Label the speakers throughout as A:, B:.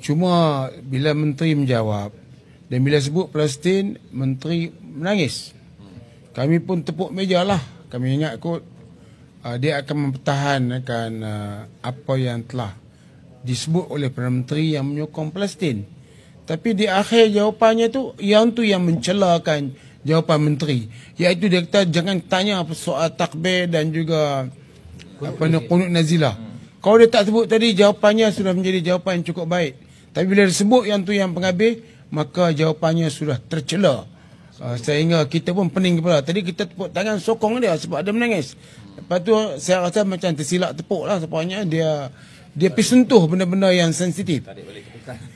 A: Cuma bila menteri menjawab dan bila sebut Palestin, menteri menangis. Kami pun tepuk meja lah. Kami ingat kot uh, dia akan mempertahankan uh, apa yang telah disebut oleh Perdana Menteri yang menyokong Palestin. Tapi di akhir jawapannya tu, yang tu yang mencelakan jawapan menteri. Iaitu dia kata jangan tanya soal takbir dan juga kunut apa ni, kunut nazilah. Hmm. Kalau dia tak sebut tadi, jawapannya sudah menjadi jawapan yang cukup baik. Tapi bila disebut yang tu yang penghabis, maka jawapannya sudah tercela. Uh, sehingga kita pun pening kepala. Tadi kita tepuk tangan sokong dia sebab dia menangis. Lepas tu saya rasa macam tersilap tepuk lah sebabnya dia dia pergi sentuh benda-benda yang sensitif.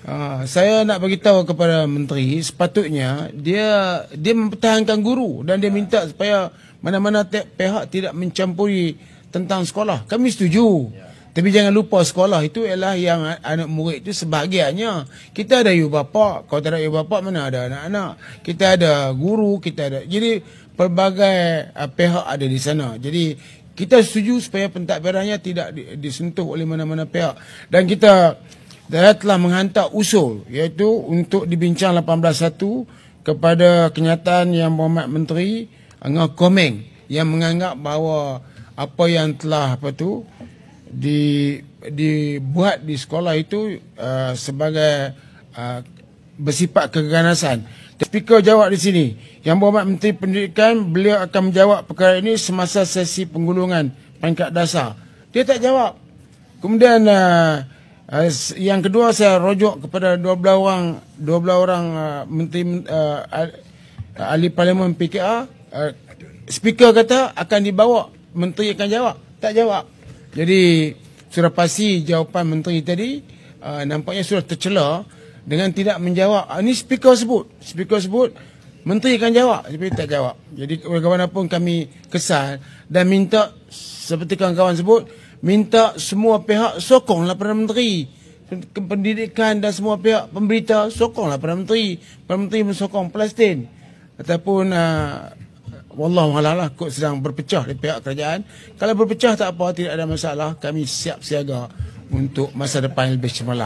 A: Uh, saya nak bagi tahu kepada menteri sepatutnya dia dia mempertahankan guru dan dia minta supaya mana-mana pihak tidak mencampuri tentang sekolah. Kami setuju. Yeah. Tapi jangan lupa sekolah itu ialah yang anak murid itu sebahagiannya. Kita ada ibu bapa, kalau tak ada ibu bapa mana ada anak-anak. Kita ada guru, kita ada. Jadi pelbagai uh, pihak ada di sana. Jadi kita setuju supaya pentadbirannya tidak di, disentuh oleh mana-mana pihak. Dan kita dah telah menghantar usul iaitu untuk dibincang 18.1 kepada kenyataan yang Muhammad Menteri Angah Komeng yang menganggap bahawa apa yang telah apa tu di dibuat di sekolah itu uh, sebagai uh, bersifat keganasan. Speaker jawab di sini. Yang berhormat Menteri Pendidikan, beliau akan menjawab perkara ini semasa sesi penggulungan pangkat dasar. Dia tak jawab. Kemudian uh, uh, yang kedua saya rojok kepada 12 orang 12 orang uh, menteri uh, ahli parlimen PKR uh, speaker kata akan dibawa menteri akan jawab tak jawab jadi sudah pasti jawapan menteri tadi uh, nampaknya sudah tercelah dengan tidak menjawab. Uh, ah, ini speaker sebut, speaker sebut menteri akan jawab tapi tak jawab. Jadi bagaimanapun kami kesal dan minta seperti kawan-kawan sebut minta semua pihak sokonglah Perdana Menteri pendidikan dan semua pihak pemberita sokonglah Perdana Menteri Perdana Menteri mensokong Palestin ataupun uh, Wallah malah kot sedang berpecah di pihak kerajaan. Kalau berpecah tak apa, tidak ada masalah. Kami siap siaga untuk masa depan yang lebih cemerlang.